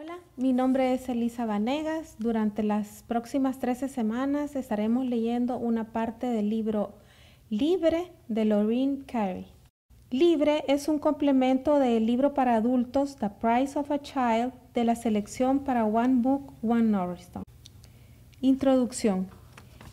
Hola, mi nombre es Elisa Vanegas. Durante las próximas 13 semanas estaremos leyendo una parte del libro Libre de Lorraine Carey. Libre es un complemento del libro para adultos The Price of a Child de la selección para One Book, One Norriston. Introducción.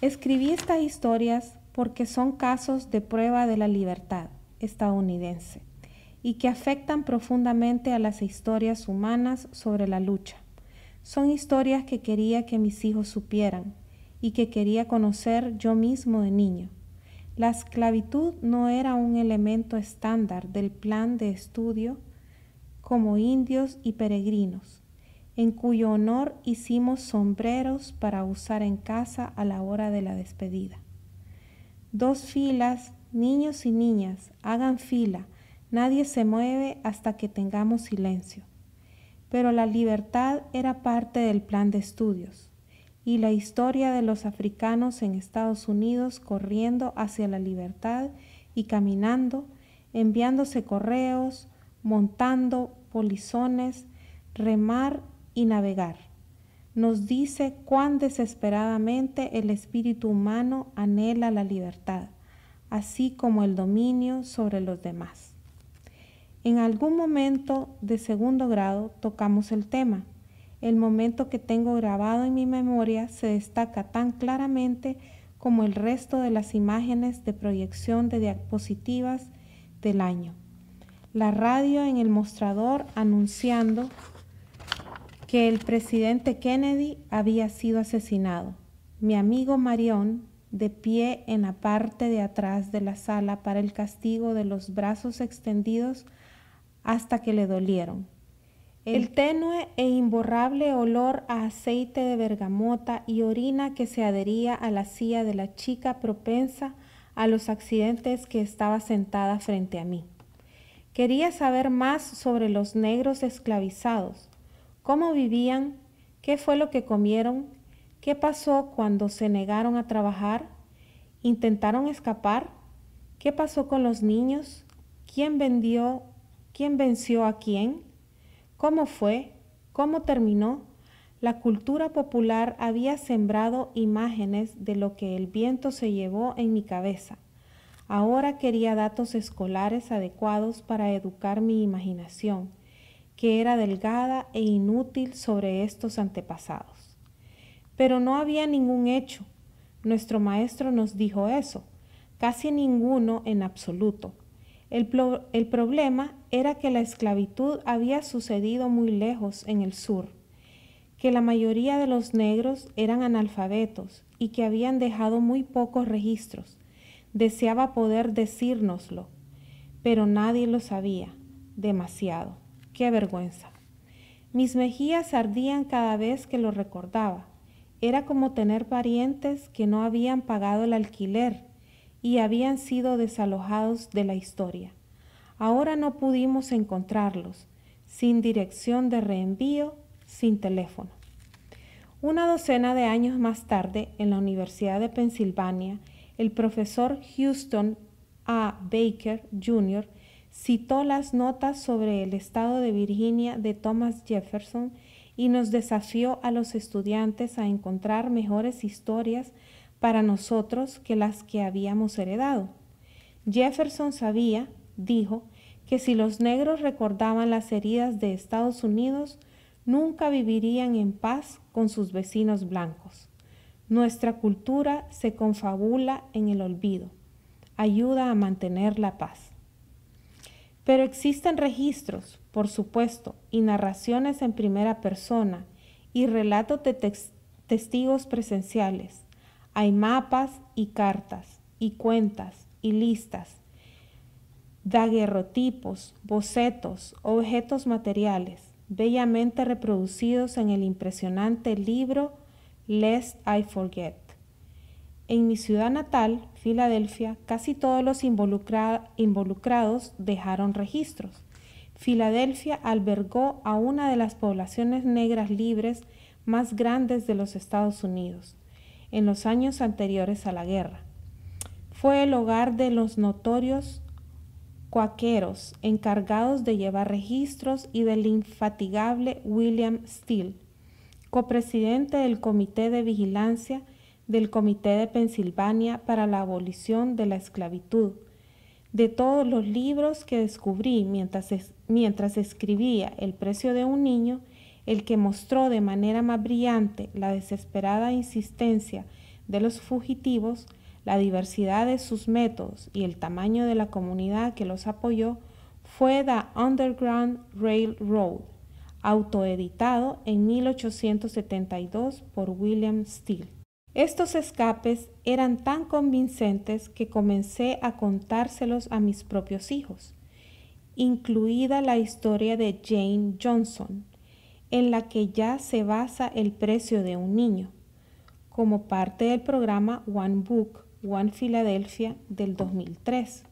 Escribí estas historias porque son casos de prueba de la libertad estadounidense y que afectan profundamente a las historias humanas sobre la lucha. Son historias que quería que mis hijos supieran y que quería conocer yo mismo de niño. La esclavitud no era un elemento estándar del plan de estudio como indios y peregrinos, en cuyo honor hicimos sombreros para usar en casa a la hora de la despedida. Dos filas, niños y niñas, hagan fila, Nadie se mueve hasta que tengamos silencio. Pero la libertad era parte del plan de estudios y la historia de los africanos en Estados Unidos corriendo hacia la libertad y caminando, enviándose correos, montando polizones, remar y navegar. Nos dice cuán desesperadamente el espíritu humano anhela la libertad, así como el dominio sobre los demás. En algún momento de segundo grado tocamos el tema. El momento que tengo grabado en mi memoria se destaca tan claramente como el resto de las imágenes de proyección de diapositivas del año. La radio en el mostrador anunciando que el presidente Kennedy había sido asesinado. Mi amigo Marion, de pie en la parte de atrás de la sala para el castigo de los brazos extendidos, hasta que le dolieron. El tenue e imborrable olor a aceite de bergamota y orina que se adhería a la silla de la chica propensa a los accidentes que estaba sentada frente a mí. Quería saber más sobre los negros esclavizados, cómo vivían, qué fue lo que comieron, qué pasó cuando se negaron a trabajar, intentaron escapar, qué pasó con los niños, quién vendió quién venció a quién, cómo fue, cómo terminó, la cultura popular había sembrado imágenes de lo que el viento se llevó en mi cabeza. Ahora quería datos escolares adecuados para educar mi imaginación, que era delgada e inútil sobre estos antepasados. Pero no había ningún hecho. Nuestro maestro nos dijo eso, casi ninguno en absoluto el, problema era que la esclavitud había sucedido muy lejos en el sur, que la mayoría de los negros eran analfabetos y que habían dejado muy pocos registros. Deseaba poder decírnoslo, pero nadie lo sabía. Demasiado. Qué vergüenza. Mis mejillas ardían cada vez que lo recordaba. Era como tener parientes que no habían pagado el alquiler y habían sido desalojados de la historia. Ahora no pudimos encontrarlos, sin dirección de reenvío, sin teléfono. Una docena de años más tarde, en la Universidad de Pensilvania, el profesor Houston A. Baker Jr. citó las notas sobre el estado de Virginia de Thomas Jefferson y nos desafió a los estudiantes a encontrar mejores historias para nosotros que las que habíamos heredado. Jefferson sabía, dijo, que si los negros recordaban las heridas de Estados Unidos, nunca vivirían en paz con sus vecinos blancos. Nuestra cultura se confabula en el olvido, ayuda a mantener la paz. Pero existen registros, por supuesto, y narraciones en primera persona, y relatos de testigos presenciales, hay mapas y cartas y cuentas y listas, daguerrotipos, bocetos, objetos materiales, bellamente reproducidos en el impresionante libro Lest I Forget. En mi ciudad natal, Filadelfia, casi todos los involucrados dejaron registros. Filadelfia albergó a una de las poblaciones negras libres más grandes de los Estados Unidos en los años anteriores a la guerra. Fue el hogar de los notorios cuaqueros encargados de llevar registros y del infatigable William Steele, copresidente del Comité de Vigilancia del Comité de Pensilvania para la Abolición de la Esclavitud. De todos los libros que descubrí mientras, mientras escribía El precio de un niño, el que mostró de manera más brillante la desesperada insistencia de los fugitivos, la diversidad de sus métodos y el tamaño de la comunidad que los apoyó, fue The Underground Railroad, autoeditado en 1872 por William Steele. Estos escapes eran tan convincentes que comencé a contárselos a mis propios hijos, incluida la historia de Jane Johnson, en la que ya se basa el precio de un niño, como parte del programa One Book, One Philadelphia del 2003.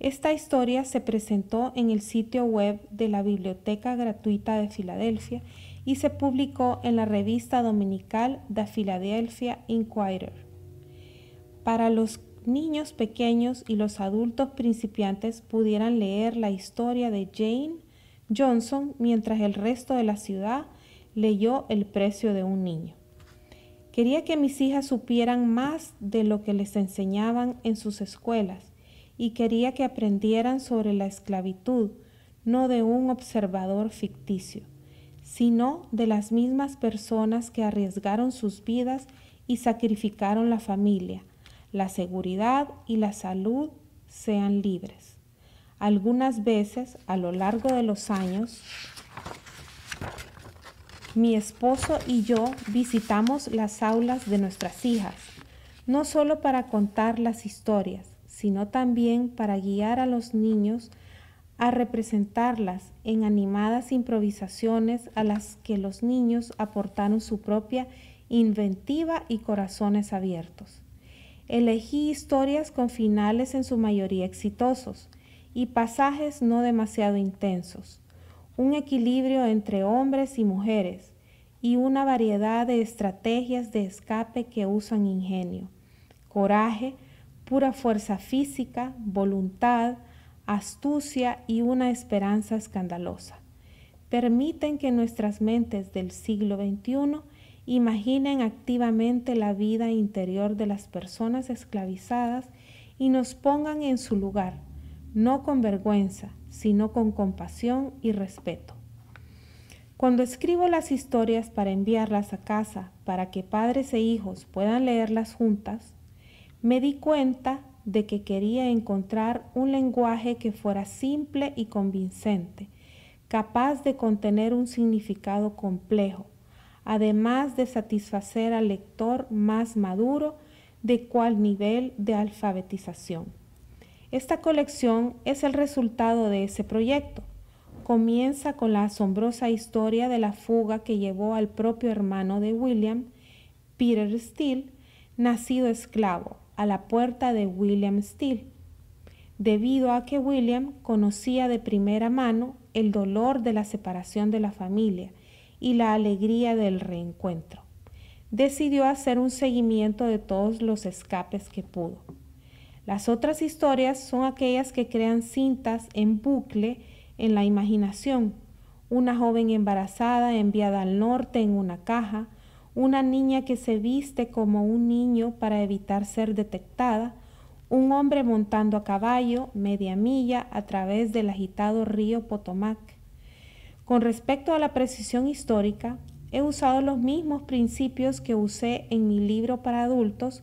Esta historia se presentó en el sitio web de la Biblioteca Gratuita de Filadelfia y se publicó en la revista dominical The Philadelphia Inquirer. Para los niños pequeños y los adultos principiantes pudieran leer la historia de Jane Johnson mientras el resto de la ciudad leyó El precio de un niño. Quería que mis hijas supieran más de lo que les enseñaban en sus escuelas y quería que aprendieran sobre la esclavitud, no de un observador ficticio, sino de las mismas personas que arriesgaron sus vidas y sacrificaron la familia, la seguridad y la salud sean libres. Algunas veces a lo largo de los años, mi esposo y yo visitamos las aulas de nuestras hijas, no solo para contar las historias, sino también para guiar a los niños a representarlas en animadas improvisaciones a las que los niños aportaron su propia inventiva y corazones abiertos. Elegí historias con finales en su mayoría exitosos, y pasajes no demasiado intensos, un equilibrio entre hombres y mujeres y una variedad de estrategias de escape que usan ingenio, coraje, pura fuerza física, voluntad, astucia y una esperanza escandalosa. Permiten que nuestras mentes del siglo XXI imaginen activamente la vida interior de las personas esclavizadas y nos pongan en su lugar no con vergüenza, sino con compasión y respeto. Cuando escribo las historias para enviarlas a casa, para que padres e hijos puedan leerlas juntas, me di cuenta de que quería encontrar un lenguaje que fuera simple y convincente, capaz de contener un significado complejo, además de satisfacer al lector más maduro de cual nivel de alfabetización. Esta colección es el resultado de ese proyecto. Comienza con la asombrosa historia de la fuga que llevó al propio hermano de William, Peter Steele, nacido esclavo, a la puerta de William Steele, debido a que William conocía de primera mano el dolor de la separación de la familia y la alegría del reencuentro. Decidió hacer un seguimiento de todos los escapes que pudo. Las otras historias son aquellas que crean cintas en bucle en la imaginación. Una joven embarazada enviada al norte en una caja, una niña que se viste como un niño para evitar ser detectada, un hombre montando a caballo media milla a través del agitado río Potomac. Con respecto a la precisión histórica, he usado los mismos principios que usé en mi libro para adultos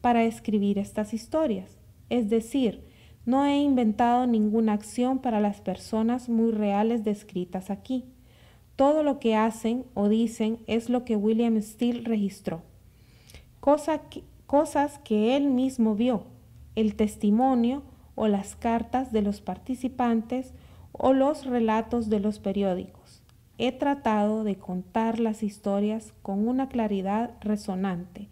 para escribir estas historias. Es decir, no he inventado ninguna acción para las personas muy reales descritas aquí. Todo lo que hacen o dicen es lo que William Steele registró. cosas que él mismo vio, el testimonio o las cartas de los participantes o los relatos de los periódicos. He tratado de contar las historias con una claridad resonante,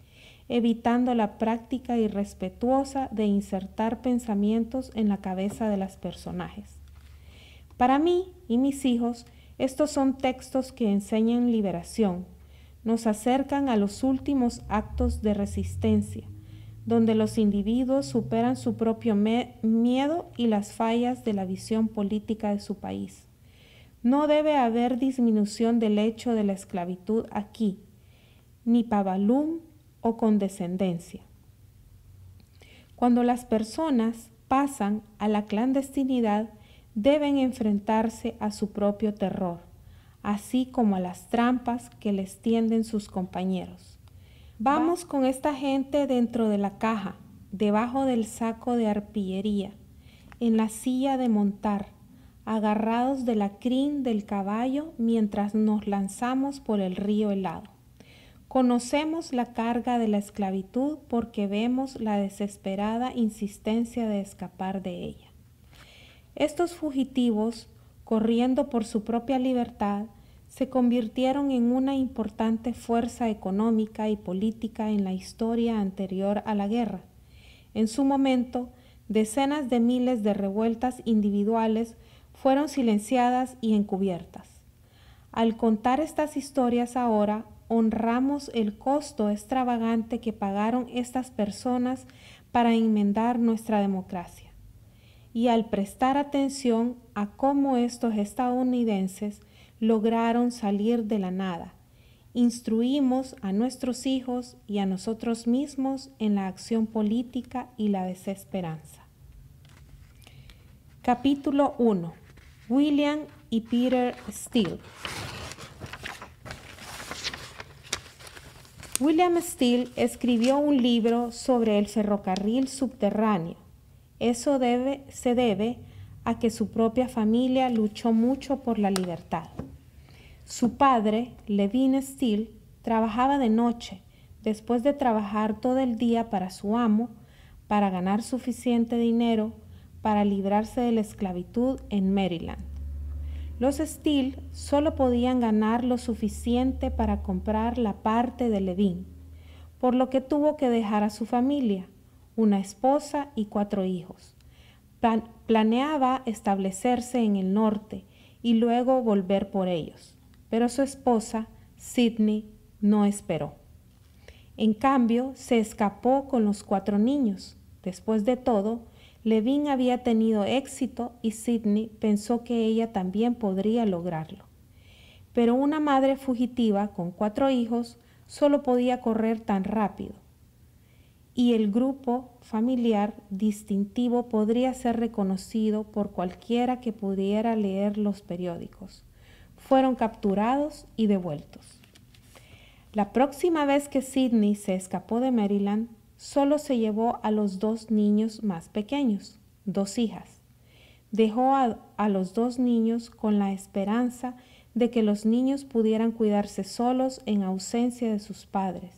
evitando la práctica irrespetuosa de insertar pensamientos en la cabeza de las personajes. Para mí y mis hijos, estos son textos que enseñan liberación, nos acercan a los últimos actos de resistencia, donde los individuos superan su propio miedo y las fallas de la visión política de su país. No debe haber disminución del hecho de la esclavitud aquí. Ni pavalum o descendencia. Cuando las personas pasan a la clandestinidad, deben enfrentarse a su propio terror, así como a las trampas que les tienden sus compañeros. Vamos con esta gente dentro de la caja, debajo del saco de arpillería, en la silla de montar, agarrados de la crin del caballo mientras nos lanzamos por el río helado. Conocemos la carga de la esclavitud porque vemos la desesperada insistencia de escapar de ella. Estos fugitivos, corriendo por su propia libertad, se convirtieron en una importante fuerza económica y política en la historia anterior a la guerra. En su momento, decenas de miles de revueltas individuales fueron silenciadas y encubiertas. Al contar estas historias ahora, honramos el costo extravagante que pagaron estas personas para enmendar nuestra democracia. Y al prestar atención a cómo estos estadounidenses lograron salir de la nada, instruimos a nuestros hijos y a nosotros mismos en la acción política y la desesperanza. Capítulo 1. William y Peter Steele. William Steele escribió un libro sobre el ferrocarril subterráneo. Eso se debe a que su propia familia luchó mucho por la libertad. Su padre, Levin Steele, trabajaba de noche, después de trabajar todo el día para su amo, para ganar suficiente dinero para librarse de la esclavitud en Maryland. Los Steele solo podían ganar lo suficiente para comprar la parte de Levin, por lo que tuvo que dejar a su familia, una esposa y cuatro hijos. planeaba establecerse en el norte y luego volver por ellos, pero su esposa, Sidney, no esperó. En cambio, se escapó con los cuatro niños. Después de todo, Levine había tenido éxito y Sidney pensó que ella también podría lograrlo. Pero una madre fugitiva con cuatro hijos solo podía correr tan rápido. Y el grupo familiar distintivo podría ser reconocido por cualquiera que pudiera leer los periódicos. Fueron capturados y devueltos. La próxima vez que Sidney se escapó de Maryland, solo se llevó a los dos niños más pequeños, dos hijas. Dejó a, los dos niños con la esperanza de que los niños pudieran cuidarse solos en ausencia de sus padres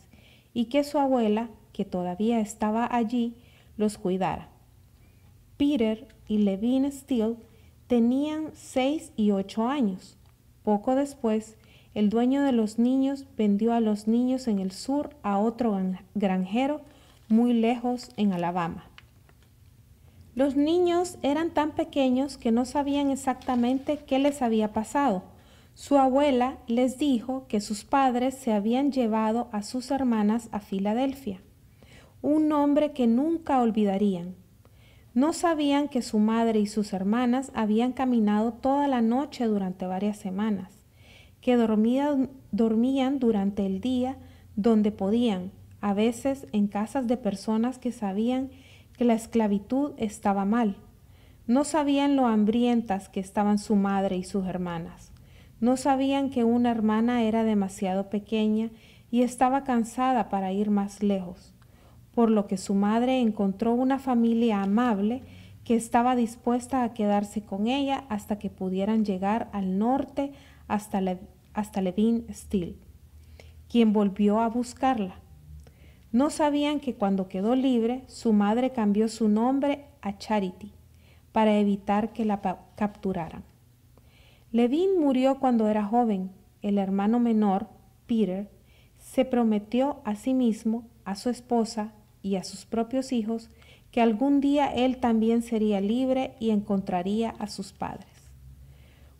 y que su abuela, que todavía estaba allí, los cuidara. Peter y Levine Steele tenían seis y ocho años. Poco después, el dueño de los niños vendió a los niños en el sur a otro granjero muy lejos en Alabama. Los niños eran tan pequeños que no sabían exactamente qué les había pasado. Su abuela les dijo que sus padres se habían llevado a sus hermanas a Filadelfia, un nombre que nunca olvidarían. No sabían que su madre y sus hermanas habían caminado toda la noche durante varias semanas, que dormían durante el día donde podían a veces en casas de personas que sabían que la esclavitud estaba mal. No sabían lo hambrientas que estaban su madre y sus hermanas. No sabían que una hermana era demasiado pequeña y estaba cansada para ir más lejos, por lo que su madre encontró una familia amable que estaba dispuesta a quedarse con ella hasta que pudieran llegar al norte hasta, Levin Steele, quien volvió a buscarla. No sabían que cuando quedó libre, su madre cambió su nombre a Charity para evitar que la capturaran. Levin murió cuando era joven. El hermano menor, Peter, se prometió a sí mismo, a su esposa y a sus propios hijos que algún día él también sería libre y encontraría a sus padres.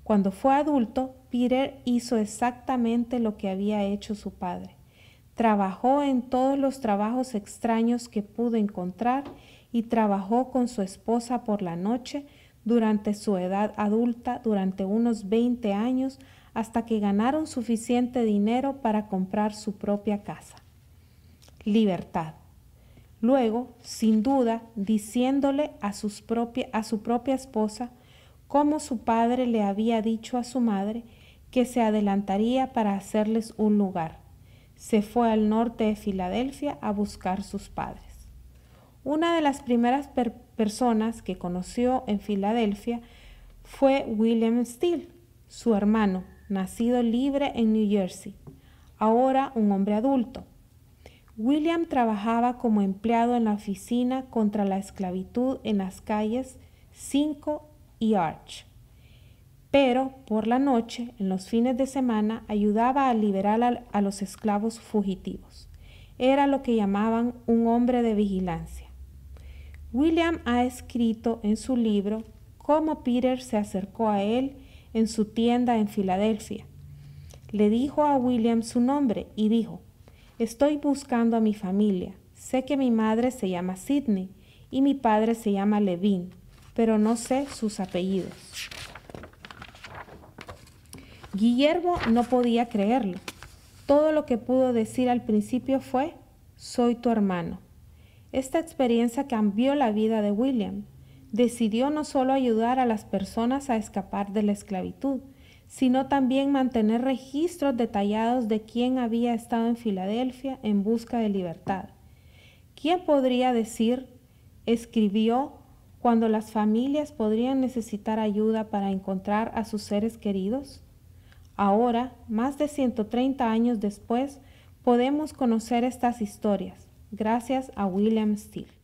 Cuando fue adulto, Peter hizo exactamente lo que había hecho su padre Trabajó en todos los trabajos extraños que pudo encontrar y trabajó con su esposa por la noche durante su edad adulta durante unos 20 años hasta que ganaron suficiente dinero para comprar su propia casa. Libertad. Luego, sin duda, diciéndole a, sus a su propia esposa cómo su padre le había dicho a su madre que se adelantaría para hacerles un lugar se fue al norte de Filadelfia a buscar sus padres. Una de las primeras personas que conoció en Filadelfia fue William Steele, su hermano, nacido libre en New Jersey, ahora un hombre adulto. William trabajaba como empleado en la oficina contra la esclavitud en las calles 5 y Arch pero por la noche, en los fines de semana, ayudaba a liberar a, los esclavos fugitivos. Era lo que llamaban un hombre de vigilancia. William ha escrito en su libro cómo Peter se acercó a él en su tienda en Filadelfia. Le dijo a William su nombre y dijo, estoy buscando a mi familia. Sé que mi madre se llama Sidney y mi padre se llama Levine, pero no sé sus apellidos. Guillermo no podía creerlo. Todo lo que pudo decir al principio fue, soy tu hermano. Esta experiencia cambió la vida de William. Decidió no solo ayudar a las personas a escapar de la esclavitud, sino también mantener registros detallados de quién había estado en Filadelfia en busca de libertad. ¿Quién podría decir, escribió, cuando las familias podrían necesitar ayuda para encontrar a sus seres queridos? Ahora, más de 130 años después, podemos conocer estas historias, gracias a William Steele.